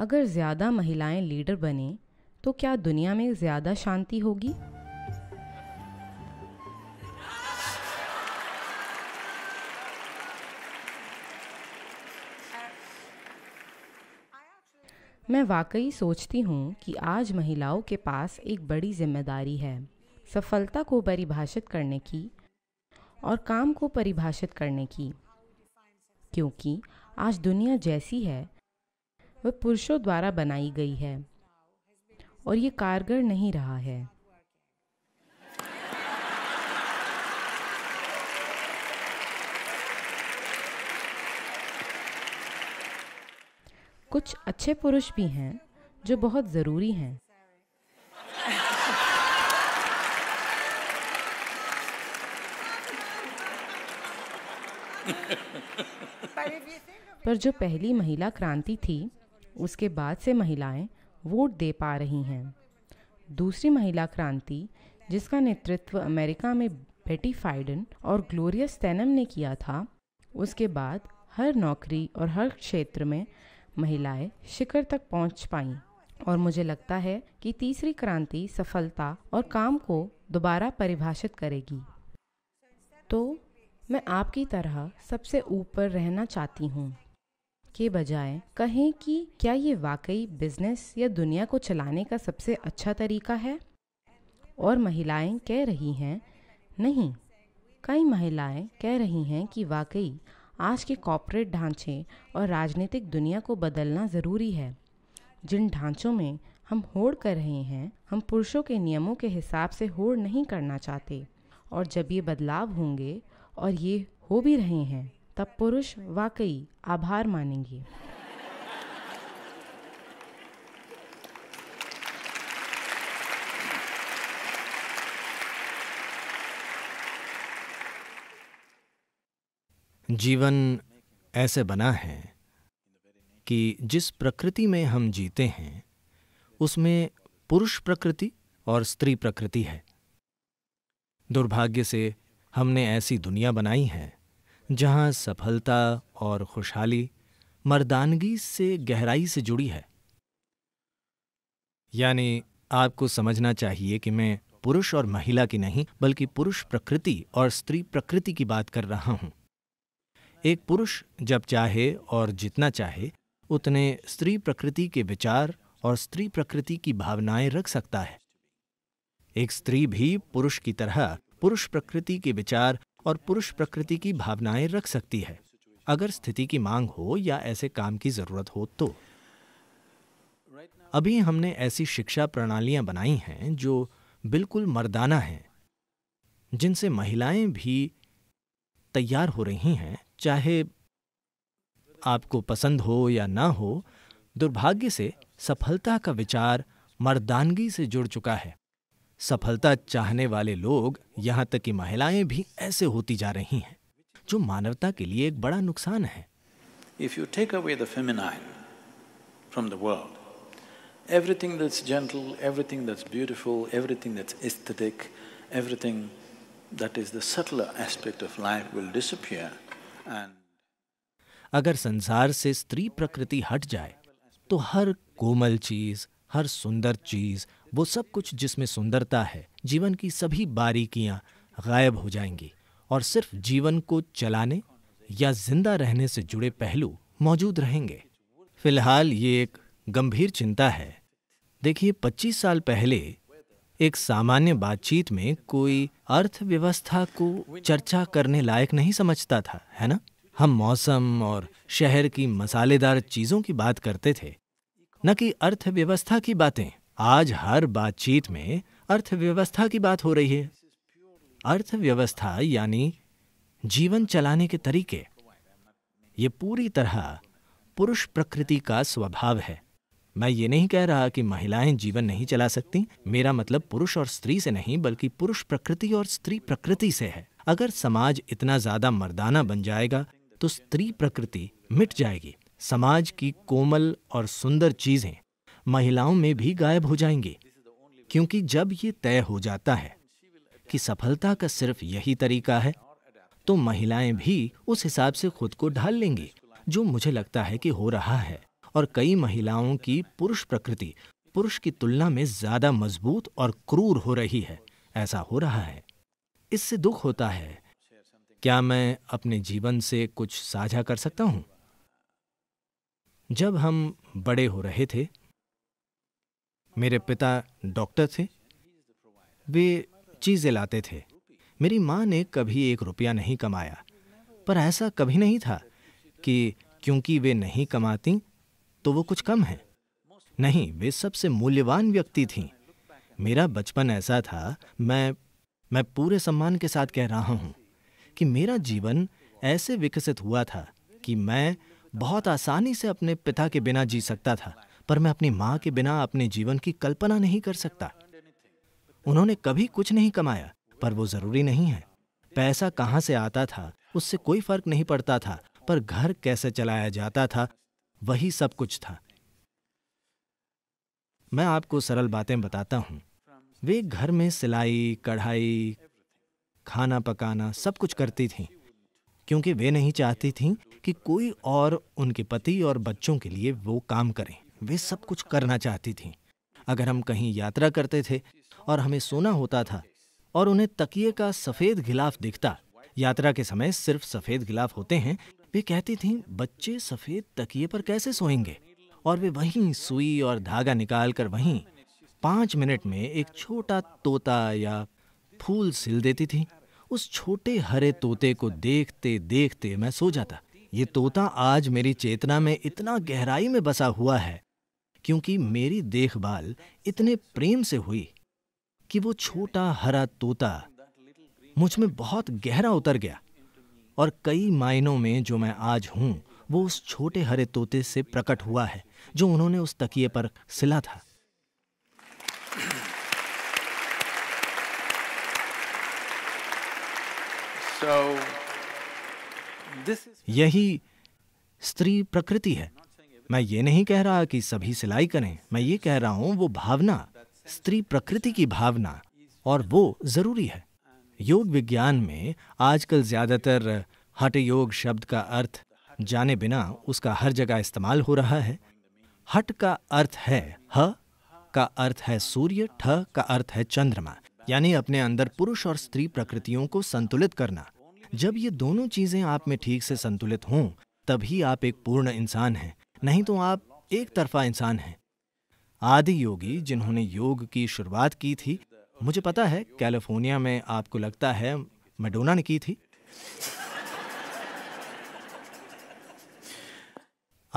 अगर ज़्यादा महिलाएं लीडर बने तो क्या दुनिया में ज़्यादा शांति होगी मैं वाकई सोचती हूँ कि आज महिलाओं के पास एक बड़ी जिम्मेदारी है सफलता को परिभाषित करने की और काम को परिभाषित करने की क्योंकि आज दुनिया जैसी है वह पुरुषों द्वारा बनाई गई है और ये कारगर नहीं रहा है कुछ अच्छे पुरुष भी हैं जो बहुत ज़रूरी हैं पर जो पहली महिला क्रांति थी उसके बाद से महिलाएं वोट दे पा रही हैं दूसरी महिला क्रांति जिसका नेतृत्व अमेरिका में बेटी फाइडन और ग्लोरियस तैनम ने किया था उसके बाद हर नौकरी और हर क्षेत्र में महिलाएं शिखर तक पहुंच पाईं और मुझे लगता है कि तीसरी क्रांति सफलता और काम को दोबारा परिभाषित करेगी तो मैं आपकी तरह सबसे ऊपर रहना चाहती हूँ के बजाय कहें कि क्या ये वाकई बिजनेस या दुनिया को चलाने का सबसे अच्छा तरीका है और महिलाएं कह रही हैं नहीं कई महिलाएं कह रही हैं कि वाकई आज के कॉपरेट ढांचे और राजनीतिक दुनिया को बदलना ज़रूरी है जिन ढांचों में हम होड़ कर रहे हैं हम पुरुषों के नियमों के हिसाब से होड़ नहीं करना चाहते और जब ये बदलाव होंगे और ये हो भी रहे हैं तब पुरुष वाकई आभार मानेंगे जीवन ऐसे बना है कि जिस प्रकृति में हम जीते हैं उसमें पुरुष प्रकृति और स्त्री प्रकृति है दुर्भाग्य से हमने ऐसी दुनिया बनाई है जहां सफलता और खुशहाली मर्दानगी से गहराई से जुड़ी है यानी आपको समझना चाहिए कि मैं पुरुष और महिला की नहीं बल्कि पुरुष प्रकृति और स्त्री प्रकृति की बात कर रहा हूं एक पुरुष जब चाहे और जितना चाहे उतने स्त्री प्रकृति के विचार और स्त्री प्रकृति की भावनाएं रख सकता है एक स्त्री भी पुरुष की तरह पुरुष प्रकृति के विचार और पुरुष प्रकृति की भावनाएं रख सकती है अगर स्थिति की मांग हो या ऐसे काम की जरूरत हो तो अभी हमने ऐसी शिक्षा प्रणालियां बनाई हैं जो बिल्कुल मर्दाना हैं जिनसे महिलाएं भी तैयार हो रही हैं चाहे आपको पसंद हो या ना हो दुर्भाग्य से सफलता का विचार मर्दानगी से जुड़ चुका है सफलता चाहने वाले लोग यहाँ तक कि महिलाएं भी ऐसे होती जा रही हैं जो मानवता के लिए एक बड़ा नुकसान है if you take away the feminine from the world everything that's gentle everything that's beautiful everything that's aesthetic everything that is the subtler aspect of life will disappear and अगर संसार से स्त्री प्रकृति हट जाए तो हर कोमल चीज हर सुंदर चीज वो सब कुछ जिसमें सुंदरता है जीवन की सभी बारीकियां गायब हो जाएंगी और सिर्फ जीवन को चलाने या जिंदा रहने से जुड़े पहलू मौजूद रहेंगे फिलहाल ये एक गंभीर चिंता है देखिए 25 साल पहले एक सामान्य बातचीत में कोई अर्थव्यवस्था को चर्चा करने लायक नहीं समझता था है ना हम मौसम और शहर की मसालेदार चीज़ों की बात करते थे न कि अर्थव्यवस्था की बातें आज हर बातचीत में अर्थव्यवस्था की बात हो रही है अर्थव्यवस्था यानी जीवन चलाने के तरीके ये पूरी तरह पुरुष प्रकृति का स्वभाव है मैं ये नहीं कह रहा कि महिलाएं जीवन नहीं चला सकती मेरा मतलब पुरुष और स्त्री से नहीं बल्कि पुरुष प्रकृति और स्त्री प्रकृति से है अगर समाज इतना ज्यादा मर्दाना बन जाएगा तो स्त्री प्रकृति मिट जाएगी समाज की कोमल और सुंदर चीजें महिलाओं में भी गायब हो जाएंगे क्योंकि जब ये तय हो जाता है कि सफलता का सिर्फ यही तरीका है तो महिलाएं भी उस हिसाब से खुद को ढाल लेंगी जो मुझे लगता है कि हो रहा है और कई महिलाओं की पुरुष प्रकृति पुरुष की तुलना में ज्यादा मजबूत और क्रूर हो रही है ऐसा हो रहा है इससे दुख होता है क्या मैं अपने जीवन से कुछ साझा कर सकता हूं जब हम बड़े हो रहे थे मेरे पिता डॉक्टर थे वे चीज़ें लाते थे मेरी माँ ने कभी एक रुपया नहीं कमाया पर ऐसा कभी नहीं था कि क्योंकि वे नहीं कमाती तो वो कुछ कम है नहीं वे सबसे मूल्यवान व्यक्ति थीं मेरा बचपन ऐसा था मैं मैं पूरे सम्मान के साथ कह रहा हूँ कि मेरा जीवन ऐसे विकसित हुआ था कि मैं बहुत आसानी से अपने पिता के बिना जी सकता था पर मैं अपनी माँ के बिना अपने जीवन की कल्पना नहीं कर सकता उन्होंने कभी कुछ नहीं कमाया पर वो जरूरी नहीं है पैसा कहाँ से आता था उससे कोई फर्क नहीं पड़ता था पर घर कैसे चलाया जाता था वही सब कुछ था मैं आपको सरल बातें बताता हूँ वे घर में सिलाई कढ़ाई खाना पकाना सब कुछ करती थीं क्योंकि वे नहीं चाहती थीं कि कोई और उनके पति और बच्चों के लिए वो काम करें वे सब कुछ करना चाहती थीं अगर हम कहीं यात्रा करते थे और हमें सोना होता था और उन्हें तकिए का सफ़ेद गिलाफ दिखता यात्रा के समय सिर्फ सफ़ेद गिलाफ होते हैं वे कहती थीं बच्चे सफ़ेद तकिए पर कैसे सोएंगे और वे वहीं सुई और धागा निकाल कर वहीं पाँच मिनट में एक छोटा तोता या फूल सिल देती थी उस छोटे हरे तोते को देखते देखते मैं सो जाता ये तोता आज मेरी चेतना में इतना गहराई में बसा हुआ है क्योंकि मेरी देखभाल इतने प्रेम से हुई कि वो छोटा हरा तोता मुझ में बहुत गहरा उतर गया और कई मायनों में जो मैं आज हूं वो उस छोटे हरे तोते से प्रकट हुआ है जो उन्होंने उस तकिए पर सिला था यही स्त्री प्रकृति है मैं ये नहीं कह रहा कि सभी सिलाई करें मैं ये कह रहा हूँ वो भावना स्त्री प्रकृति की भावना और वो जरूरी है योग विज्ञान में आजकल ज्यादातर हठ योग शब्द का अर्थ जाने बिना उसका हर जगह इस्तेमाल हो रहा है हट का अर्थ है ह का अर्थ है सूर्य ठ का अर्थ है चंद्रमा यानी अपने अंदर पुरुष और स्त्री प्रकृतियों को संतुलित करना जब ये दोनों चीजें आप में ठीक से संतुलित हों तभी आप एक पूर्ण इंसान हैं नहीं तो आप एक तरफा इंसान हैं आदि योगी जिन्होंने योग की शुरुआत की थी मुझे पता है कैलिफोर्निया में आपको लगता है मेडोना ने की थी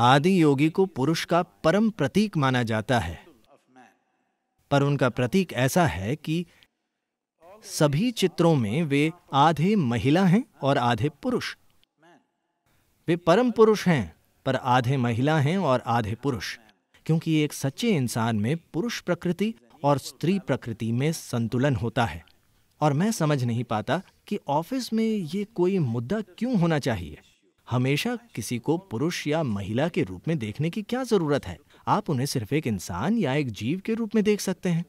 आदि योगी को पुरुष का परम प्रतीक माना जाता है पर उनका प्रतीक ऐसा है कि सभी चित्रों में वे आधे महिला हैं और आधे पुरुष वे परम पुरुष हैं पर आधे महिला हैं और आधे पुरुष क्योंकि एक सच्चे इंसान में पुरुष प्रकृति और स्त्री प्रकृति में संतुलन होता है और मैं समझ नहीं पाता कि ऑफिस में ये कोई मुद्दा क्यों होना चाहिए हमेशा किसी को पुरुष या महिला के रूप में देखने की क्या जरूरत है आप उन्हें सिर्फ एक इंसान या एक जीव के रूप में देख सकते हैं